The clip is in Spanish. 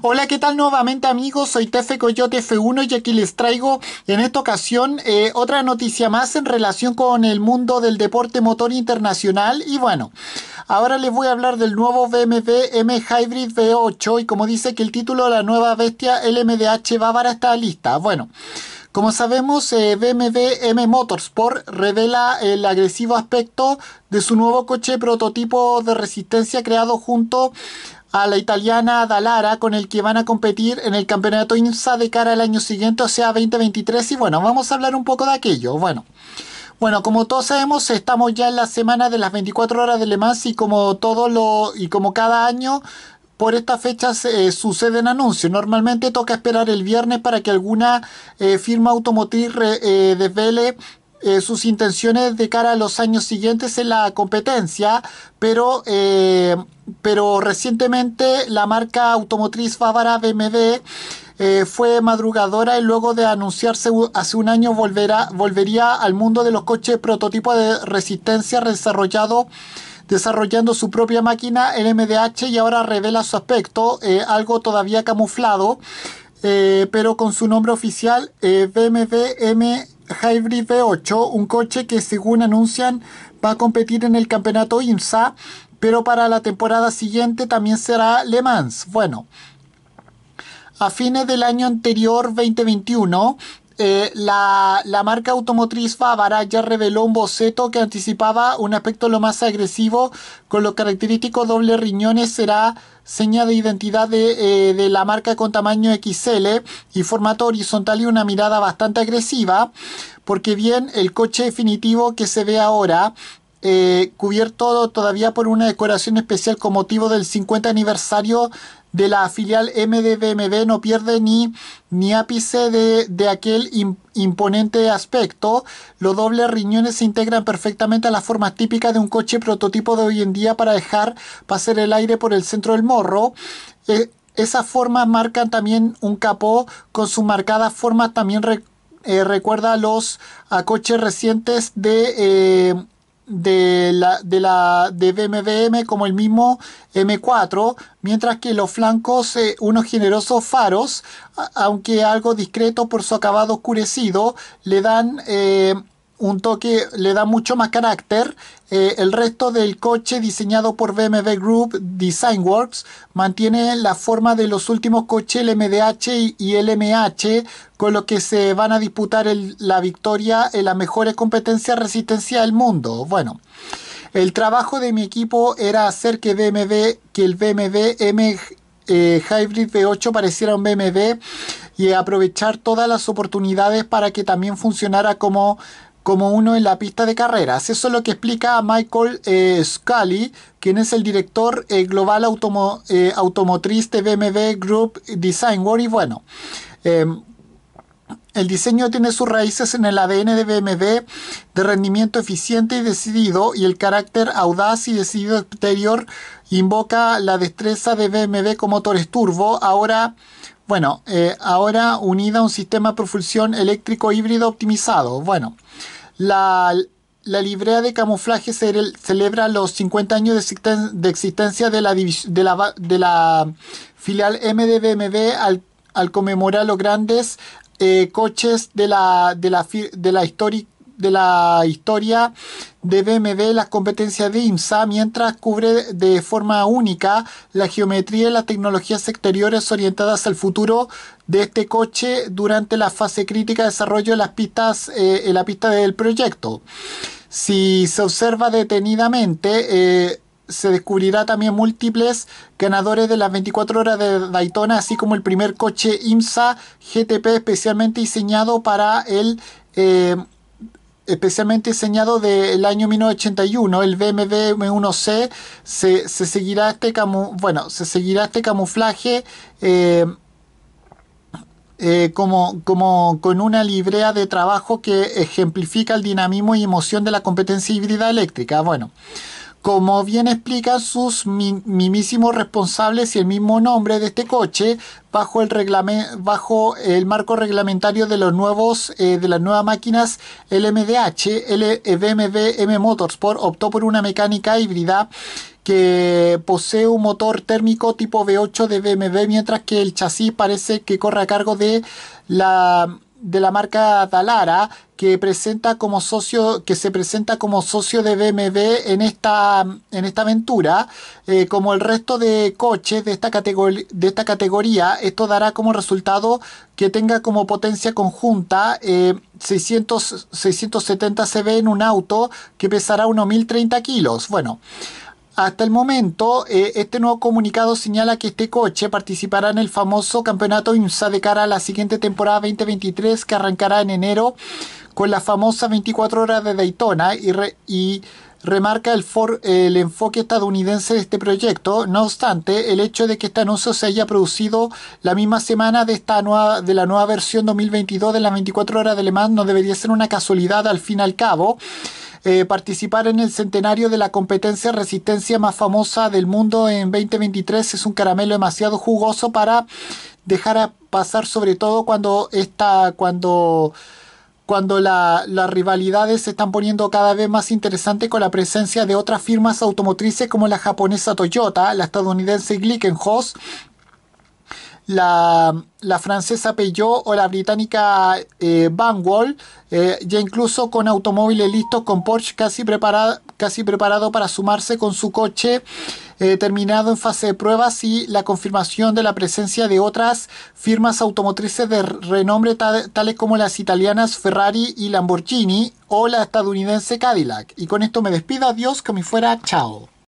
Hola, ¿qué tal nuevamente amigos? Soy Tefe Coyote F1 y aquí les traigo en esta ocasión eh, otra noticia más en relación con el mundo del deporte motor internacional y bueno, ahora les voy a hablar del nuevo BMW M Hybrid V8 y como dice que el título de la nueva bestia LMDH Bávara está lista. Bueno. Como sabemos, eh, BMW M Motorsport revela el agresivo aspecto de su nuevo coche prototipo de resistencia creado junto a la italiana Dalara con el que van a competir en el campeonato INSA de cara al año siguiente, o sea 2023. Y bueno, vamos a hablar un poco de aquello. Bueno. Bueno, como todos sabemos, estamos ya en la semana de las 24 horas de Le Mans y como todo lo y como cada año por estas fechas eh, suceden anuncios. Normalmente toca esperar el viernes para que alguna eh, firma automotriz revele eh, desvele sus intenciones de cara a los años siguientes en la competencia, pero, pero recientemente la marca automotriz bávara BMW fue madrugadora y luego de anunciarse hace un año volverá, volvería al mundo de los coches prototipo de resistencia desarrollado desarrollando su propia máquina el MDH, y ahora revela su aspecto, eh, algo todavía camuflado, eh, pero con su nombre oficial eh, BMW M Hybrid V8, un coche que según anuncian va a competir en el campeonato IMSA, pero para la temporada siguiente también será Le Mans. Bueno, a fines del año anterior 2021, eh, la, marca automotriz Bávara ya reveló un boceto que anticipaba un aspecto lo más agresivo, con lo característico doble riñones será seña de identidad de, eh, la marca con tamaño XL y formato horizontal y una mirada bastante agresiva, porque bien el coche definitivo que se ve ahora eh, cubierto todavía por una decoración especial con motivo del 50 aniversario de la filial MDBMB no pierde ni, ni ápice de, aquel imponente aspecto. Los dobles riñones se integran perfectamente a las formas típicas de un coche prototipo de hoy en día para dejar pasar el aire por el centro del morro. E, esas formas marcan también un capó con sus marcadas formas también eh, recuerda a los coches recientes de eh, de la, de la de BMBM como el mismo M4, mientras que los flancos eh, unos generosos faros, aunque algo discreto por su acabado oscurecido, le dan eh, un toque, le da mucho más carácter. Eh, el resto del coche diseñado por BMW Group Design Works mantiene la forma de los últimos coches, LMDH y LMH con lo que se van a disputar la victoria en las mejores competencias resistencia del mundo. Bueno. El trabajo de mi equipo era hacer que BMW, que el BMW M eh, Hybrid V8 pareciera un BMW y aprovechar todas las oportunidades para que también funcionara como como uno en la pista de carreras. Eso es lo que explica Michael eh, Scully, quien es el director eh, global eh, automotriz de BMW Group Design World. Y bueno, em, el diseño tiene sus raíces en el ADN de BMW de rendimiento eficiente y decidido y el carácter audaz y decidido exterior invoca la destreza de BMW con motores turbo. Ahora bueno, eh, ahora unida a un sistema de propulsión eléctrico híbrido optimizado. Bueno, la, librea de camuflaje celebra los 50 años de, existencia de la, filial MDBMB al, conmemorar los grandes eh, coches de la, historia. de la histórica de la historia de BMW las competencias de IMSA, mientras cubre de forma única la geometría y las tecnologías exteriores orientadas al futuro de este coche durante la fase crítica de desarrollo de las pistas, eh, en la pista del proyecto. Si se observa detenidamente, eh, se descubrirá también múltiples ganadores de las 24 horas de Daytona, así como el primer coche IMSA GTP especialmente diseñado para el eh, especialmente diseñado del año 1981, el BMW M1C, se, seguirá este bueno, se seguirá este camuflaje eh, eh, como, como con una librea de trabajo que ejemplifica el dinamismo y emoción de la competencia híbrida eléctrica. Bueno, como bien explican sus mimísimos responsables y el mismo nombre de este coche, bajo el, bajo el marco reglamentario de, los nuevos, eh, de las nuevas máquinas LMDH, eh, BMW M Motorsport optó por una mecánica híbrida que posee un motor térmico tipo V8 de BMW, mientras que el chasis parece que corre a cargo de la de la marca Dalara que presenta como socio que se presenta como socio de BMW en esta en esta aventura eh, como el resto de coches de esta categoría de esta categoría esto dará como resultado que tenga como potencia conjunta 600 670 cb en un auto que pesará unos 1030 kilos bueno hasta el momento, eh, este nuevo comunicado señala que este coche participará en el famoso campeonato IMSA de cara a la siguiente temporada 2023 que arrancará en enero con la famosa 24 horas de Daytona y, y remarca el, el, enfoque estadounidense de este proyecto. No obstante, el hecho de que este anuncio se haya producido la misma semana de, esta nueva, de la nueva versión 2022 de las 24 horas de Le Mans no debería ser una casualidad al fin y al cabo eh, participar en el centenario de la competencia resistencia más famosa del mundo en 2023 es un caramelo demasiado jugoso para dejar pasar, sobre todo cuando cuando cuando las rivalidades se están poniendo cada vez más interesantes con la presencia de otras firmas automotrices como la japonesa Toyota, la estadounidense Glickenhaus la, francesa Peugeot o la británica eh, Vanwall, eh, ya incluso con automóviles listos con Porsche casi, preparado, casi preparado para sumarse con su coche eh, terminado en fase de pruebas y la confirmación de la presencia de otras firmas automotrices de renombre tales como las italianas Ferrari y Lamborghini o la estadounidense Cadillac. Y con esto me despido, adiós, que me fuera, chao.